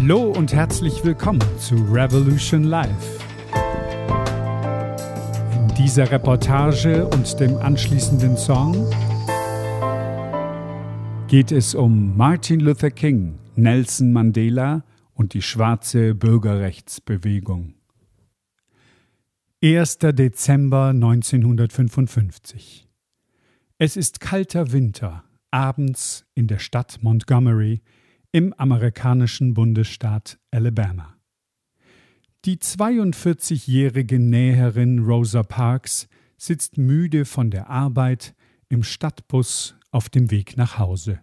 Hallo und herzlich willkommen zu Revolution Live. In dieser Reportage und dem anschließenden Song geht es um Martin Luther King, Nelson Mandela und die schwarze Bürgerrechtsbewegung. 1. Dezember 1955. Es ist kalter Winter, abends in der Stadt Montgomery, im amerikanischen Bundesstaat Alabama. Die 42-jährige Näherin Rosa Parks sitzt müde von der Arbeit im Stadtbus auf dem Weg nach Hause.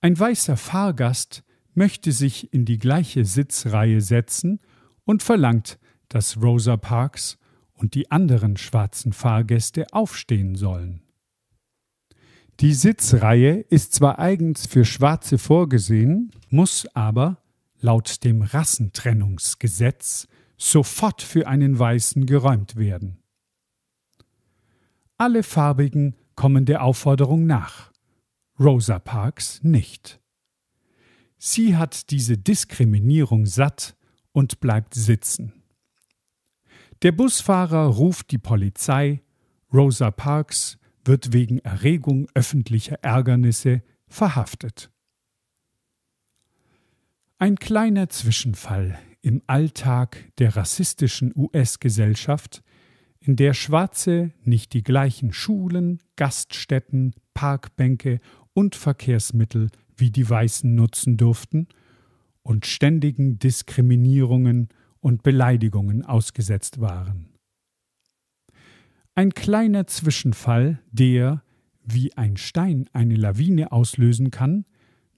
Ein weißer Fahrgast möchte sich in die gleiche Sitzreihe setzen und verlangt, dass Rosa Parks und die anderen schwarzen Fahrgäste aufstehen sollen. Die Sitzreihe ist zwar eigens für Schwarze vorgesehen, muss aber laut dem Rassentrennungsgesetz sofort für einen Weißen geräumt werden. Alle Farbigen kommen der Aufforderung nach, Rosa Parks nicht. Sie hat diese Diskriminierung satt und bleibt sitzen. Der Busfahrer ruft die Polizei, Rosa Parks wird wegen Erregung öffentlicher Ärgernisse verhaftet. Ein kleiner Zwischenfall im Alltag der rassistischen US-Gesellschaft, in der Schwarze nicht die gleichen Schulen, Gaststätten, Parkbänke und Verkehrsmittel wie die Weißen nutzen durften und ständigen Diskriminierungen und Beleidigungen ausgesetzt waren. Ein kleiner Zwischenfall, der, wie ein Stein eine Lawine auslösen kann,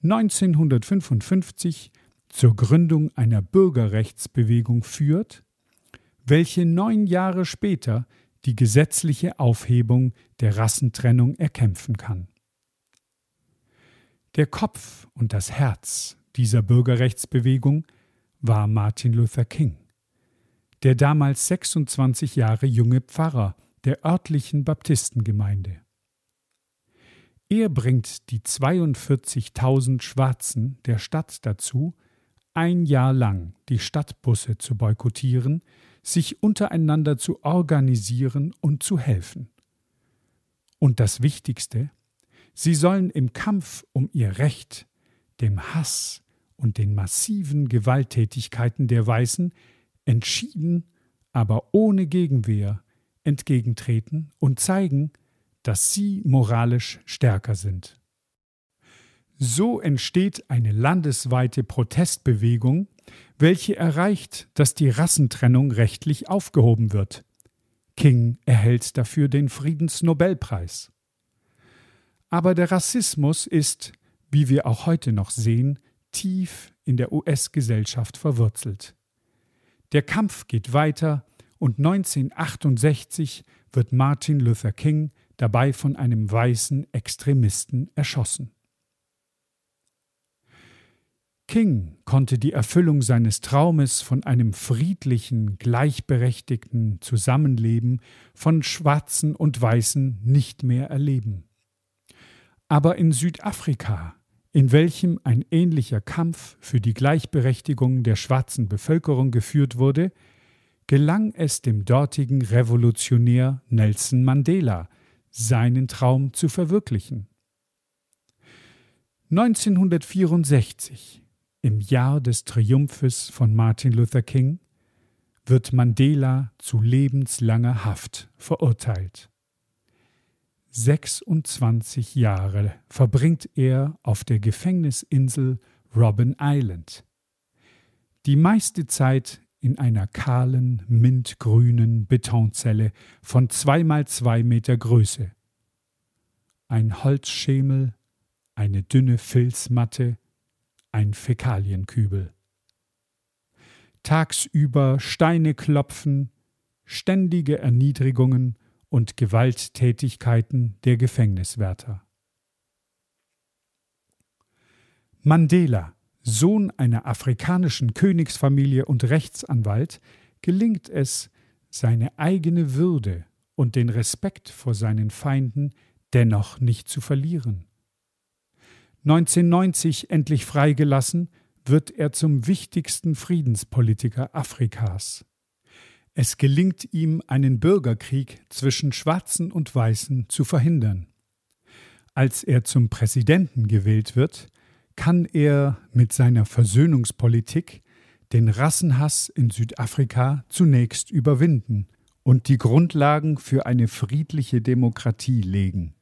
1955 zur Gründung einer Bürgerrechtsbewegung führt, welche neun Jahre später die gesetzliche Aufhebung der Rassentrennung erkämpfen kann. Der Kopf und das Herz dieser Bürgerrechtsbewegung war Martin Luther King, der damals 26 Jahre junge Pfarrer der örtlichen Baptistengemeinde. Er bringt die 42.000 Schwarzen der Stadt dazu, ein Jahr lang die Stadtbusse zu boykottieren, sich untereinander zu organisieren und zu helfen. Und das Wichtigste, sie sollen im Kampf um ihr Recht, dem Hass und den massiven Gewalttätigkeiten der Weißen entschieden, aber ohne Gegenwehr entgegentreten und zeigen, dass sie moralisch stärker sind. So entsteht eine landesweite Protestbewegung, welche erreicht, dass die Rassentrennung rechtlich aufgehoben wird. King erhält dafür den Friedensnobelpreis. Aber der Rassismus ist, wie wir auch heute noch sehen, tief in der US-Gesellschaft verwurzelt. Der Kampf geht weiter, und 1968 wird Martin Luther King dabei von einem weißen Extremisten erschossen. King konnte die Erfüllung seines Traumes von einem friedlichen, gleichberechtigten Zusammenleben von Schwarzen und Weißen nicht mehr erleben. Aber in Südafrika, in welchem ein ähnlicher Kampf für die Gleichberechtigung der schwarzen Bevölkerung geführt wurde, gelang es dem dortigen Revolutionär Nelson Mandela, seinen Traum zu verwirklichen. 1964, im Jahr des Triumphes von Martin Luther King, wird Mandela zu lebenslanger Haft verurteilt. 26 Jahre verbringt er auf der Gefängnisinsel Robben Island. Die meiste Zeit in einer kahlen, mintgrünen Betonzelle von zweimal zwei Meter Größe. Ein Holzschemel, eine dünne Filzmatte, ein Fäkalienkübel. Tagsüber Steine klopfen, ständige Erniedrigungen und Gewalttätigkeiten der Gefängniswärter. Mandela Sohn einer afrikanischen Königsfamilie und Rechtsanwalt, gelingt es, seine eigene Würde und den Respekt vor seinen Feinden dennoch nicht zu verlieren. 1990 endlich freigelassen, wird er zum wichtigsten Friedenspolitiker Afrikas. Es gelingt ihm, einen Bürgerkrieg zwischen Schwarzen und Weißen zu verhindern. Als er zum Präsidenten gewählt wird, kann er mit seiner Versöhnungspolitik den Rassenhass in Südafrika zunächst überwinden und die Grundlagen für eine friedliche Demokratie legen.